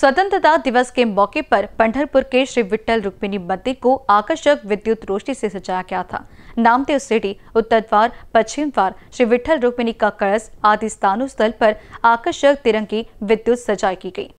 स्वतंत्रता दिवस के मौके पर पंडरपुर के श्री विट्ठल रुक्मिणी मंदिर को आकर्षक विद्युत रोशनी से सजाया गया था नामदेव सिटी उत्तर द्वार पश्चिम द्वार श्री विट्ठल रुक्मिणी का कलश आदि स्थानों स्थल पर आकर्षक तिरंगी विद्युत सजाई की गई